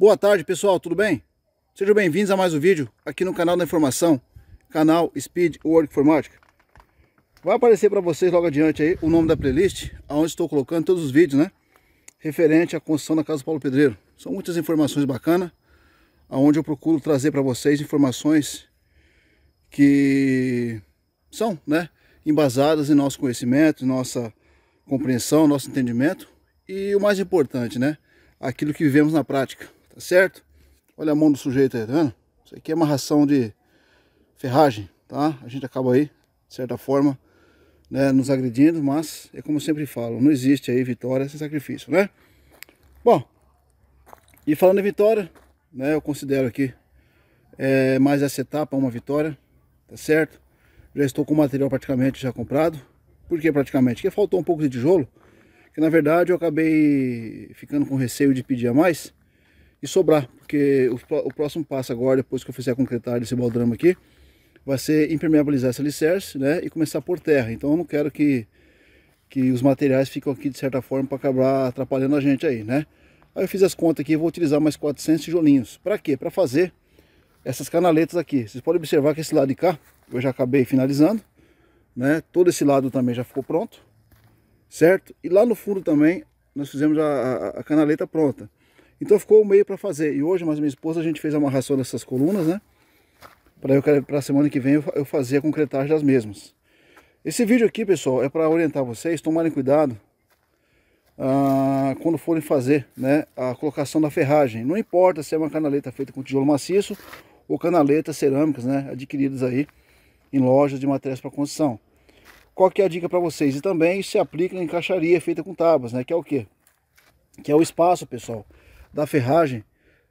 Boa tarde pessoal, tudo bem? Sejam bem-vindos a mais um vídeo aqui no canal da informação, canal Speed Work Informática. Vai aparecer para vocês logo adiante aí o nome da playlist, aonde estou colocando todos os vídeos, né? Referente à construção da Casa do Paulo Pedreiro. São muitas informações bacanas, aonde eu procuro trazer para vocês informações que são, né? Embasadas em nosso conhecimento, em nossa compreensão, nosso entendimento e o mais importante, né? Aquilo que vivemos na prática certo? Olha a mão do sujeito aí, tá vendo? Isso aqui é uma ração de ferragem, tá? A gente acaba aí, de certa forma, né, nos agredindo, mas é como sempre falo, não existe aí vitória sem sacrifício, né? Bom, e falando em vitória, né, eu considero aqui é, mais essa etapa uma vitória, tá certo? Já estou com o material praticamente já comprado. Por que praticamente? Porque faltou um pouco de tijolo, que na verdade eu acabei ficando com receio de pedir a mais, e sobrar, porque o, o, próximo passo agora, depois que eu fizer a concretar desse baldrama aqui, vai ser impermeabilizar esse alicerce, né, e começar por terra. Então eu não quero que, que os materiais fiquem aqui de certa forma para acabar atrapalhando a gente aí, né. Aí eu fiz as contas aqui, vou utilizar mais 400 tijolinhos. Para quê? Para fazer essas canaletas aqui. Vocês podem observar que esse lado de cá, eu já acabei finalizando, né, todo esse lado também já ficou pronto, certo? E lá no fundo também, nós fizemos a, a, a canaleta pronta. Então ficou o meio para fazer. E hoje, mas minha esposa, a gente fez a amarração dessas colunas, né? Para eu para semana que vem eu, eu fazer a concretagem das mesmas. Esse vídeo aqui, pessoal, é para orientar vocês, tomarem cuidado ah, quando forem fazer né, a colocação da ferragem. Não importa se é uma canaleta feita com tijolo maciço ou canaletas cerâmicas né, adquiridas aí em lojas de materiais para construção. Qual que é a dica para vocês? E também se aplica em caixaria feita com tábuas, né, que é o quê? Que é o espaço, pessoal, da ferragem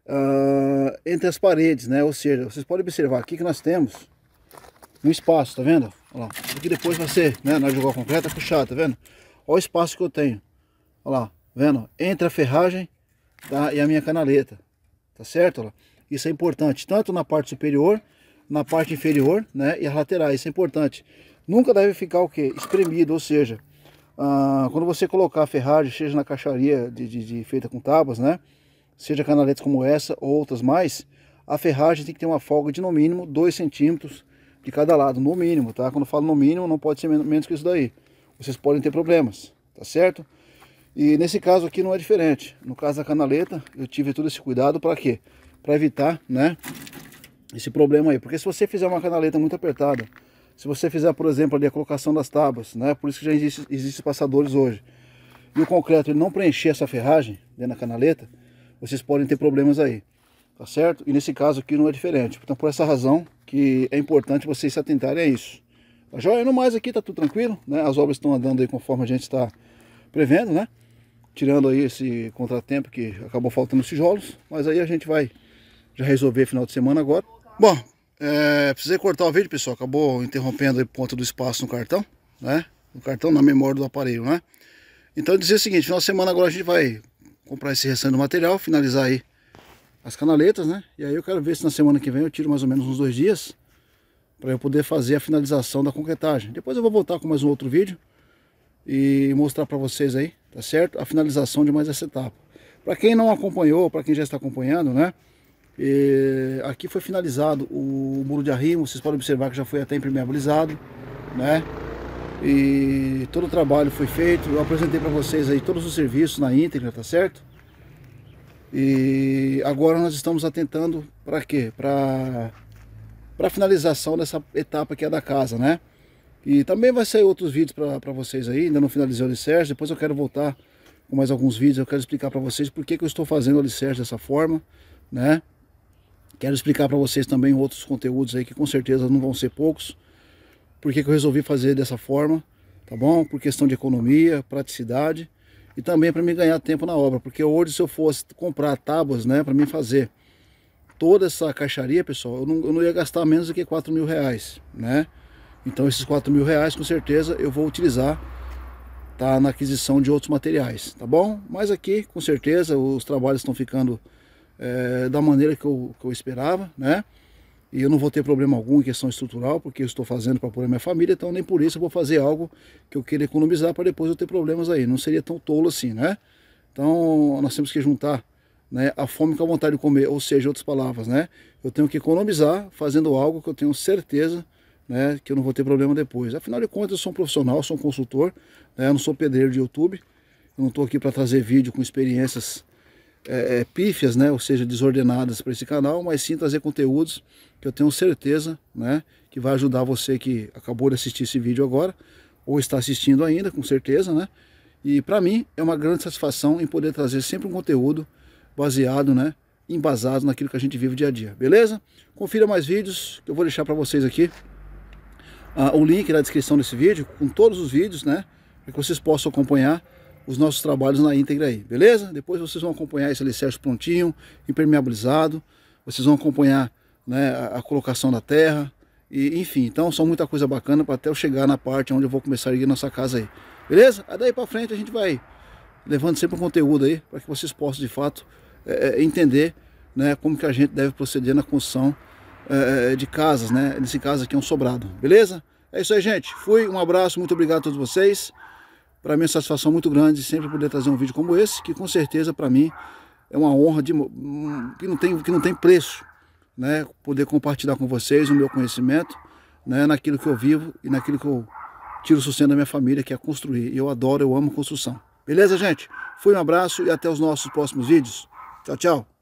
uh, entre as paredes, né? Ou seja, vocês podem observar aqui que nós temos um espaço, tá vendo? Olha lá, porque depois vai ser, né? Nós jogar o concreto, é puxar, tá vendo? Olha o espaço que eu tenho, olha lá, tá vendo? Entre a ferragem e a minha canaleta, tá certo? Olha Isso é importante, tanto na parte superior, na parte inferior, né? E as laterais, isso é importante. Nunca deve ficar o que? Espremido, ou seja, ah, quando você colocar a ferragem, seja na caixaria de, de, de, feita com tábuas, né? seja canaletas como essa ou outras mais, a ferragem tem que ter uma folga de no mínimo 2 centímetros de cada lado, no mínimo, tá? Quando eu falo no mínimo, não pode ser menos que isso daí. Vocês podem ter problemas, tá certo? E nesse caso aqui não é diferente. No caso da canaleta, eu tive todo esse cuidado para quê? Para evitar, né, esse problema aí. Porque se você fizer uma canaleta muito apertada, se você fizer, por exemplo, ali a colocação das tábuas, né, por isso que já existe, existe passadores hoje, e o concreto ele não preencher essa ferragem dentro da canaleta, vocês podem ter problemas aí, tá certo? E nesse caso aqui não é diferente, então por essa razão que é importante vocês se atentarem a isso. Tá joia? No mais aqui tá tudo tranquilo, né? As obras estão andando aí conforme a gente está prevendo, né? Tirando aí esse contratempo que acabou faltando os tijolos, mas aí a gente vai já resolver final de semana agora. Bom, é, precisei cortar o vídeo, pessoal, acabou interrompendo aí por conta do espaço no cartão, né? No cartão, na memória do aparelho, né? Então dizer o seguinte, final de semana agora a gente vai comprar esse restante do material, finalizar aí as canaletas, né? E aí eu quero ver se na semana que vem eu tiro mais ou menos uns dois dias para eu poder fazer a finalização da concretagem. Depois eu vou voltar com mais um outro vídeo e mostrar para vocês aí, tá certo? A finalização de mais essa etapa. Para quem não acompanhou, para quem já está acompanhando, né? E aqui foi finalizado o muro de arrimo, vocês podem observar que já foi até impermeabilizado, né? E todo o trabalho foi feito, eu apresentei para vocês aí todos os serviços na íntegra, tá certo? E agora nós estamos atentando para quê? Para para finalização dessa etapa que é da casa, né? E também vai sair outros vídeos para vocês aí, ainda não finalizei o alicerce, depois eu quero voltar com mais alguns vídeos, eu quero explicar para vocês por que, que eu estou fazendo o alicerce dessa forma, né? Quero explicar para vocês também outros conteúdos aí que com certeza não vão ser poucos, por que, que eu resolvi fazer dessa forma, tá bom? Por questão de economia, praticidade e também para me ganhar tempo na obra, porque hoje se eu fosse comprar tábuas, né, para mim fazer toda essa caixaria, pessoal, eu não, eu não ia gastar menos do que 4 mil reais, né? Então esses 4 mil reais com certeza eu vou utilizar tá, na aquisição de outros materiais, tá bom? Mas aqui com certeza os trabalhos estão ficando é, da maneira que eu, que eu esperava, né? e eu não vou ter problema algum em questão estrutural, porque eu estou fazendo para apoiar minha família, então nem por isso eu vou fazer algo que eu queira economizar para depois eu ter problemas aí. Não seria tão tolo assim, né? Então nós temos que juntar né, a fome com a vontade de comer, ou seja, outras palavras, né? Eu tenho que economizar fazendo algo que eu tenho certeza né, que eu não vou ter problema depois. Afinal de contas, eu sou um profissional, sou um consultor, né, eu não sou pedreiro de YouTube, eu não estou aqui para trazer vídeo com experiências é, é, pífias, né, ou seja, desordenadas para esse canal, mas sim trazer conteúdos que eu tenho certeza né, que vai ajudar você que acabou de assistir esse vídeo agora, ou está assistindo ainda, com certeza, né? E para mim é uma grande satisfação em poder trazer sempre um conteúdo baseado, né, embasado naquilo que a gente vive dia a dia, beleza? Confira mais vídeos que eu vou deixar para vocês aqui ah, o link na descrição desse vídeo, com todos os vídeos, né, para que vocês possam acompanhar os nossos trabalhos na íntegra aí, beleza? Depois vocês vão acompanhar esse alicerce prontinho, impermeabilizado, vocês vão acompanhar né, a, a colocação da terra, e, enfim, então são muita coisa bacana para até eu chegar na parte onde eu vou começar a erguer nossa casa aí, beleza? Aí ah, daí para frente a gente vai levando sempre um conteúdo aí, para que vocês possam de fato é, é, entender né, como que a gente deve proceder na construção é, é, é, de casas, né? Nesse caso aqui é um sobrado, beleza? É isso aí, gente. Fui, um abraço, muito obrigado a todos vocês. Para mim é uma satisfação muito grande sempre poder trazer um vídeo como esse, que com certeza para mim é uma honra de, hum, que, não tem, que não tem preço, né? Poder compartilhar com vocês o meu conhecimento, né? Naquilo que eu vivo e naquilo que eu tiro o sustento da minha família, que é construir. E eu adoro, eu amo construção. Beleza, gente? Fui, um abraço e até os nossos próximos vídeos. Tchau, tchau.